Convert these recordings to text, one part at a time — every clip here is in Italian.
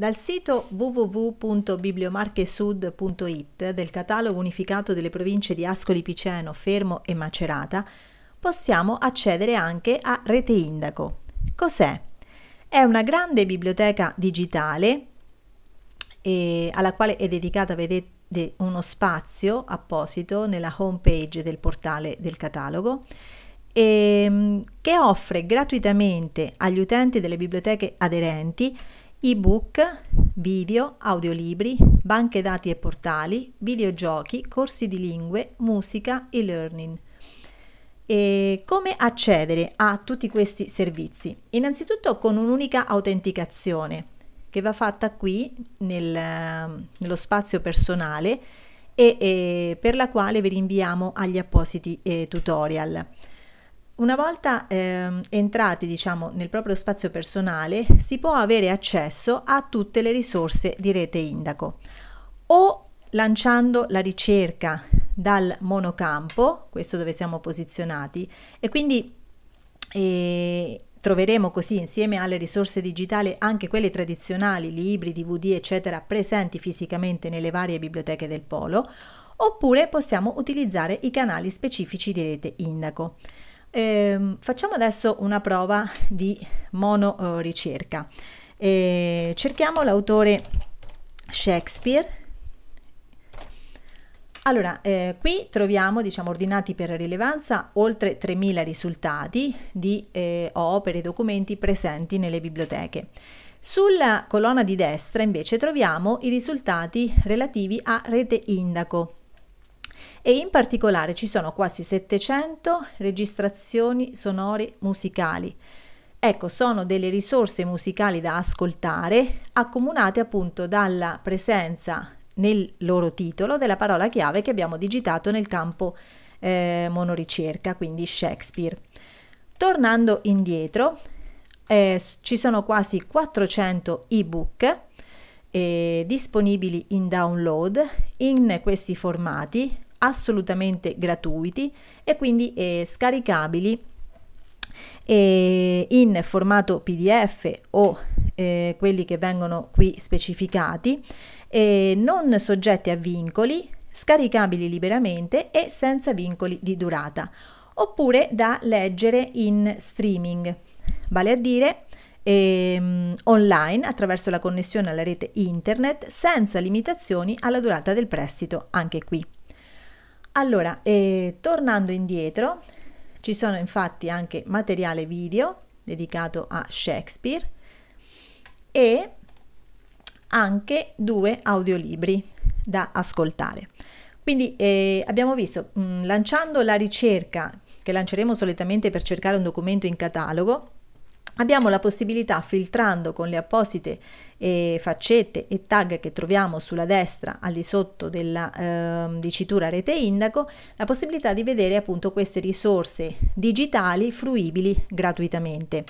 Dal sito www.bibliomarchesud.it del catalogo unificato delle province di Ascoli Piceno, Fermo e Macerata possiamo accedere anche a Rete Indaco. Cos'è? È una grande biblioteca digitale eh, alla quale è dedicata, vedete, uno spazio apposito nella home page del portale del catalogo eh, che offre gratuitamente agli utenti delle biblioteche aderenti ebook, video, audiolibri, banche dati e portali, videogiochi, corsi di lingue, musica e learning. E come accedere a tutti questi servizi? Innanzitutto con un'unica autenticazione che va fatta qui nel, nello spazio personale e, e, per la quale vi rinviamo agli appositi eh, tutorial. Una volta eh, entrati diciamo, nel proprio spazio personale si può avere accesso a tutte le risorse di rete Indaco o lanciando la ricerca dal monocampo, questo dove siamo posizionati, e quindi eh, troveremo così insieme alle risorse digitali anche quelle tradizionali, libri, DVD, eccetera, presenti fisicamente nelle varie biblioteche del polo, oppure possiamo utilizzare i canali specifici di rete Indaco. Eh, facciamo adesso una prova di monoricerca. Eh, cerchiamo l'autore Shakespeare. Allora, eh, qui troviamo, diciamo, ordinati per rilevanza oltre 3.000 risultati di eh, opere e documenti presenti nelle biblioteche. Sulla colonna di destra invece troviamo i risultati relativi a Rete Indaco, e in particolare ci sono quasi 700 registrazioni sonore musicali. Ecco, sono delle risorse musicali da ascoltare, accomunate appunto dalla presenza nel loro titolo della parola chiave che abbiamo digitato nel campo eh, monoricerca, quindi Shakespeare. Tornando indietro, eh, ci sono quasi 400 ebook eh, disponibili in download in questi formati assolutamente gratuiti e quindi eh, scaricabili eh, in formato PDF o eh, quelli che vengono qui specificati, eh, non soggetti a vincoli, scaricabili liberamente e senza vincoli di durata, oppure da leggere in streaming, vale a dire ehm, online attraverso la connessione alla rete internet senza limitazioni alla durata del prestito, anche qui. Allora, eh, tornando indietro, ci sono infatti anche materiale video dedicato a Shakespeare e anche due audiolibri da ascoltare. Quindi eh, abbiamo visto, mh, mm, lanciando la ricerca che lanceremo solitamente per cercare un documento in catalogo, abbiamo la possibilità, filtrando con le apposite eh, faccette e tag che troviamo sulla destra al di sotto della eh, dicitura rete indaco, la possibilità di vedere appunto queste risorse digitali fruibili gratuitamente.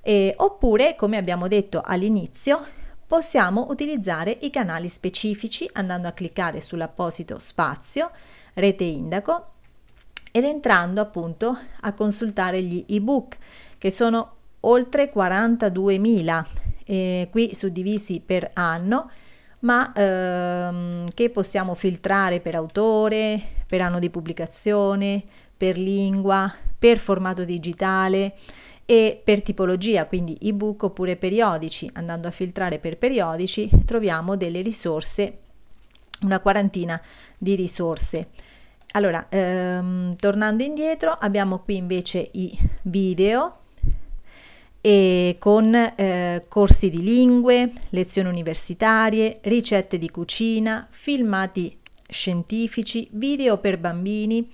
Eh, oppure, come abbiamo detto all'inizio, possiamo utilizzare i canali specifici andando a cliccare sull'apposito spazio rete indaco ed entrando appunto a consultare gli ebook che sono oltre 42.000, eh, qui suddivisi per anno, ma ehm, che possiamo filtrare per autore, per anno di pubblicazione, per lingua, per formato digitale e per tipologia, quindi ebook oppure periodici. Andando a filtrare per periodici troviamo delle risorse, una quarantina di risorse. Allora, ehm, tornando indietro, abbiamo qui invece i video e con eh, corsi di lingue, lezioni universitarie, ricette di cucina, filmati scientifici, video per bambini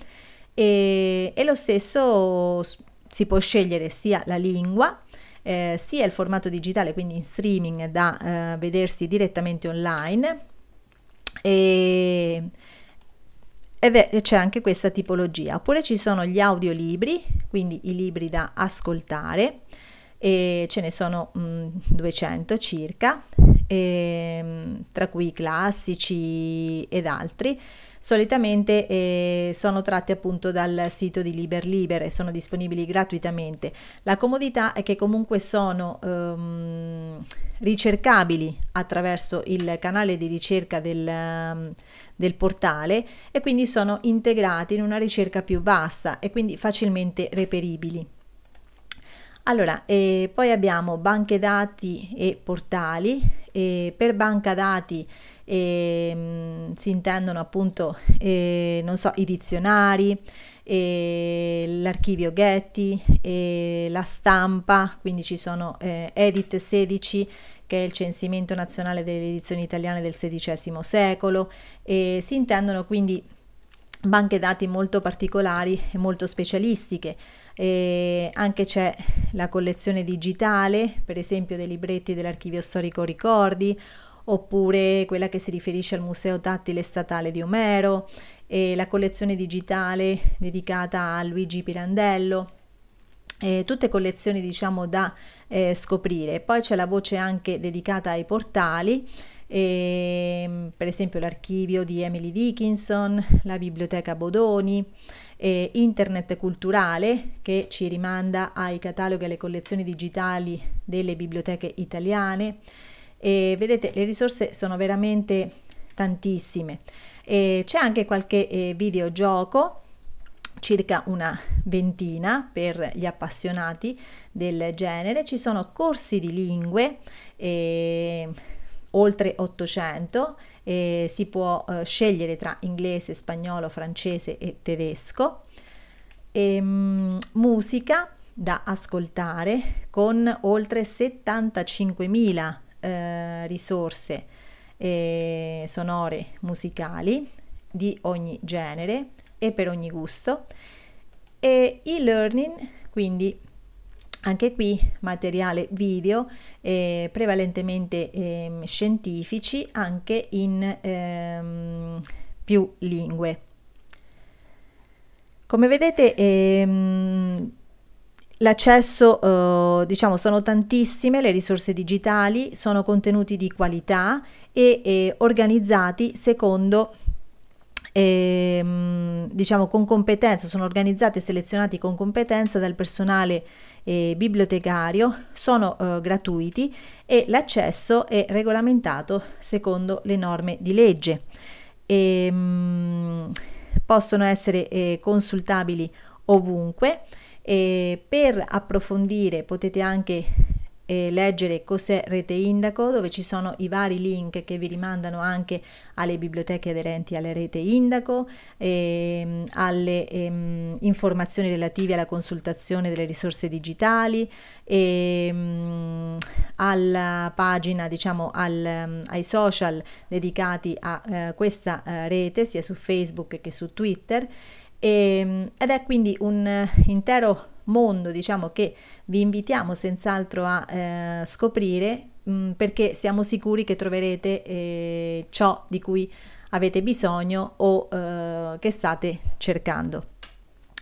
e, e lo stesso si può scegliere sia la lingua eh, sia il formato digitale, quindi in streaming da eh, vedersi direttamente online e, e c'è anche questa tipologia. Oppure ci sono gli audiolibri, quindi i libri da ascoltare e ce ne sono mh, mm, 200 circa, e, ehm, tra cui classici ed altri. Solitamente eh, sono tratti appunto dal sito di Liber Liber e sono disponibili gratuitamente. La comodità è che comunque sono ehm, ricercabili attraverso il canale di ricerca del, ehm, del portale e quindi sono integrati in una ricerca più vasta e quindi facilmente reperibili. Allora, eh, poi abbiamo banche dati e portali. Eh, per banca dati eh, si intendono appunto, eh, non so, i dizionari, eh, l'archivio Getty, eh, la stampa, quindi ci sono Edit 16 che è il censimento nazionale delle edizioni italiane del XVI secolo, si intendono quindi banche dati molto particolari e molto specialistiche eh, anche c'è la collezione digitale, per esempio dei libretti dell'archivio storico Ricordi, oppure quella che si riferisce al Museo Tattile Statale di Omero, e la collezione digitale dedicata a Luigi Pirandello. Eh, tutte collezioni diciamo da eh, scoprire. Poi c'è la voce anche dedicata ai portali, eh, per esempio l'archivio di Emily Dickinson, la biblioteca Bodoni eh, internet culturale che ci rimanda ai cataloghi e alle collezioni digitali delle biblioteche italiane. E vedete, le risorse sono veramente tantissime. E c'è anche qualche eh, videogioco circa una ventina per gli appassionati del genere, ci sono corsi di lingue, eh, oltre 800, eh, si può eh, scegliere tra inglese, spagnolo, francese e tedesco. E, ehm, mh, musica da ascoltare con oltre 75.000 eh, risorse eh, sonore musicali di ogni genere e per ogni gusto e e-learning quindi anche qui materiale video eh, prevalentemente eh, scientifici anche in ehm, più lingue. Come vedete ehm, l'accesso eh, diciamo sono tantissime le risorse digitali, sono contenuti di qualità e organizzati secondo ehm, diciamo con competenza, sono organizzati e selezionati con competenza dal personale eh, bibliotecario sono eh, gratuiti e l'accesso è regolamentato secondo le norme di legge. E, ehm, mh, possono essere eh, consultabili ovunque. E per approfondire potete anche eh, leggere cos'è Rete Indaco, dove ci sono i vari link che vi rimandano anche alle biblioteche aderenti alla Rete Indaco, ehm, alle ehm, informazioni relative alla consultazione delle risorse digitali, ehm, alla pagina, diciamo, al, ai social dedicati a eh, questa eh, rete, sia su Facebook che su Twitter. E, ehm, ed è quindi un intero mondo diciamo che vi invitiamo senz'altro a eh, scoprire mh, mm, perché siamo sicuri che troverete eh, ciò di cui avete bisogno o eh, che state cercando.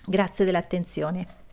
Grazie dell'attenzione.